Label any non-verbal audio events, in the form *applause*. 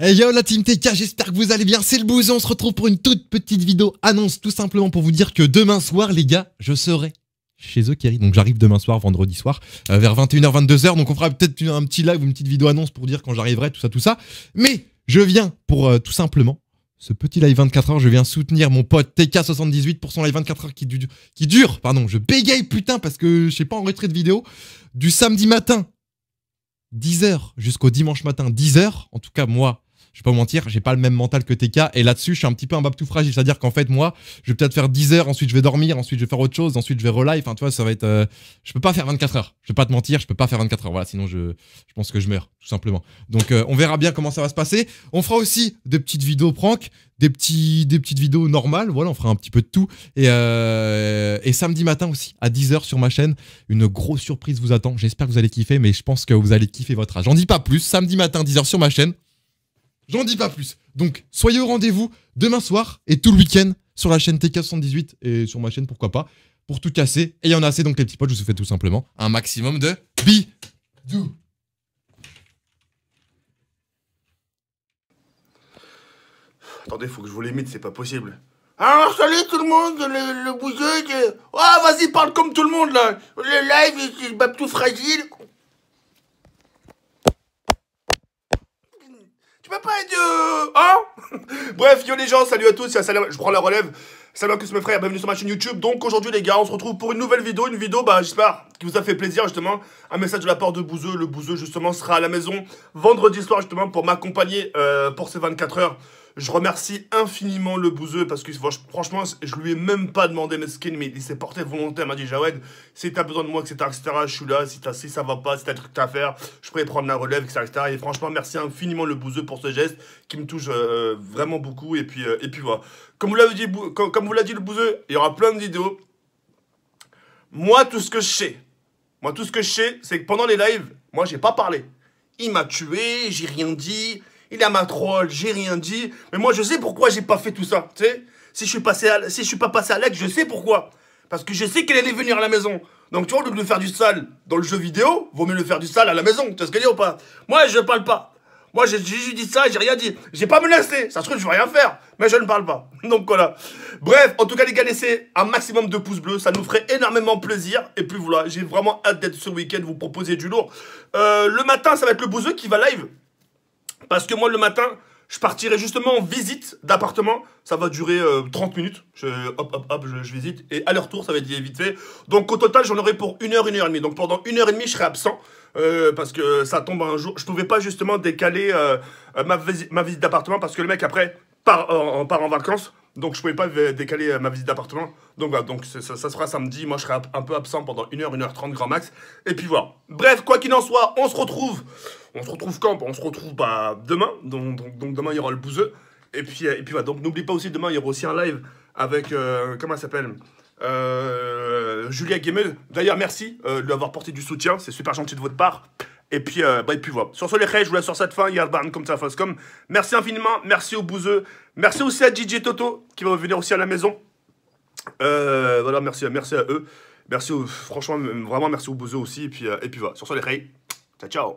Hey yo la team TK, j'espère que vous allez bien, c'est le bouse, on se retrouve pour une toute petite vidéo annonce tout simplement pour vous dire que demain soir les gars, je serai chez eux Donc j'arrive demain soir, vendredi soir, euh, vers 21h, 22h, donc on fera peut-être un petit live ou une petite vidéo annonce pour dire quand j'arriverai, tout ça, tout ça. Mais je viens pour euh, tout simplement ce petit live 24h, je viens soutenir mon pote TK78 pour son live 24h qui, qui dure, pardon, je bégaye putain parce que je sais pas en retrait de vidéo, du samedi matin. 10h jusqu'au dimanche matin, 10h, en tout cas moi, je vais pas vous mentir, j'ai pas le même mental que TK. Et là-dessus, je suis un petit peu un bab tout fragile. C'est-à-dire qu'en fait, moi, je vais peut-être faire 10 heures, ensuite je vais dormir, ensuite je vais faire autre chose, ensuite je vais relive. Enfin, tu vois, ça va être. Euh, je peux pas faire 24 heures. Je vais pas te mentir, je peux pas faire 24 heures. Voilà, sinon je, je pense que je meurs, tout simplement. Donc, euh, on verra bien comment ça va se passer. On fera aussi des petites vidéos prank, des, petits, des petites vidéos normales. Voilà, on fera un petit peu de tout. Et, euh, et samedi matin aussi, à 10 heures sur ma chaîne, une grosse surprise vous attend. J'espère que vous allez kiffer, mais je pense que vous allez kiffer votre âge. J'en dis pas plus. Samedi matin, 10 heures sur ma chaîne. J'en dis pas plus. Donc, soyez au rendez-vous demain soir et tout le week-end sur la chaîne TK78 et sur ma chaîne, pourquoi pas, pour tout casser. Et il y en a assez, donc les petits potes, je vous fais tout simplement un maximum de bisous. Attendez, faut que je vous limite, c'est pas possible. Alors, salut tout le monde, le, le oh, vas-y, parle comme tout le monde, là. Le live, c'est tout fragile. Tu peux pas être... Euh, hein *laughs* Bref, yo les gens, salut à tous, je prends la relève. Salut à tous mes frères, bienvenue sur ma chaîne YouTube. Donc aujourd'hui les gars, on se retrouve pour une nouvelle vidéo, une vidéo bah j'espère qui vous a fait plaisir justement. Un message de la part de Bouzeux, le Bouzeux justement sera à la maison vendredi soir justement pour m'accompagner euh, pour ces 24 heures. Je remercie infiniment le Bouzeux parce que franchement, je lui ai même pas demandé mes skins, mais il s'est porté volontaire. Il m'a dit Jawed, si t'as besoin de moi, etc., etc., je suis là. Si, as, si ça va pas, si t'as des trucs à faire, je pourrais prendre la relève, etc., etc. Et franchement, merci infiniment le Bouzeux pour ce geste qui me touche euh, vraiment beaucoup. Et puis, euh, et puis voilà. Comme vous dit, l'a dit le bouseux, il y aura plein de vidéos. Moi, tout ce que je sais, moi, tout ce que je sais, c'est que pendant les lives, moi, j'ai pas parlé. Il m'a tué, j'ai rien dit. Il a ma troll, j'ai rien dit. Mais moi, je sais pourquoi j'ai pas fait tout ça. si je suis passé, à, si je suis pas passé à l'aide, je sais pourquoi. Parce que je sais qu'elle allait venir à la maison. Donc, tu vois, au lieu de faire du sale dans le jeu vidéo, vaut mieux le faire du sale à la maison. Tu as ce que je dis ou pas Moi, je parle pas. Moi, j'ai juste dit ça, j'ai rien dit. J'ai pas menacé. Ça se trouve, je vais rien faire. Mais je ne parle pas. *laughs* Donc voilà. Bref, en tout cas, les gars, laissez un maximum de pouces bleus. Ça nous ferait énormément plaisir. Et puis voilà, j'ai vraiment hâte d'être ce week-end, vous proposer du lourd. Euh, le matin, ça va être le bouseux qui va live. Parce que moi, le matin, je partirai justement en visite d'appartement. Ça va durer 30 euh, minutes. Je, hop, hop, hop, je, visite. Et à leur tour, ça va être vite fait. Donc au total, j'en aurai pour une heure, une heure et demie. Donc pendant une heure et demie, je serai absent. Euh, parce que ça tombe un jour. Je pouvais pas justement décaler euh, ma, visite d'appartement parce que le mec, après, part en vacances. Donc je pouvais pas décaler euh, ma visite d'appartement. Donc voilà, donc ça, sera samedi. Moi je serai un peu absent pendant 1h, 1h30 grand max. Et puis voilà. Bref, quoi qu'il en soit, on se retrouve. On se retrouve quand On se retrouve bah, demain. Donc, donc, demain il y aura le bouseux. Et puis, euh, et puis voilà. Donc n'oublie pas aussi, demain il y aura aussi un live avec. Euh, comment ça s'appelle Julia Gemmel. D'ailleurs, merci de lui avoir porté du soutien. C'est super gentil de votre part. Et puis, euh, bah, et puis voilà. Sur ce, les je vous laisse sur cette fin. Yardarn comme ça, face comme. Merci infiniment. Merci aux Bouzeux. Merci aussi à DJ Toto qui va venir aussi à la maison. Euh, voilà, merci, merci à eux. Merci, aux, franchement, vraiment merci aux Bouzeux aussi. Et puis, euh, et puis voilà. Sur ce, les rêves. Ciao, ciao.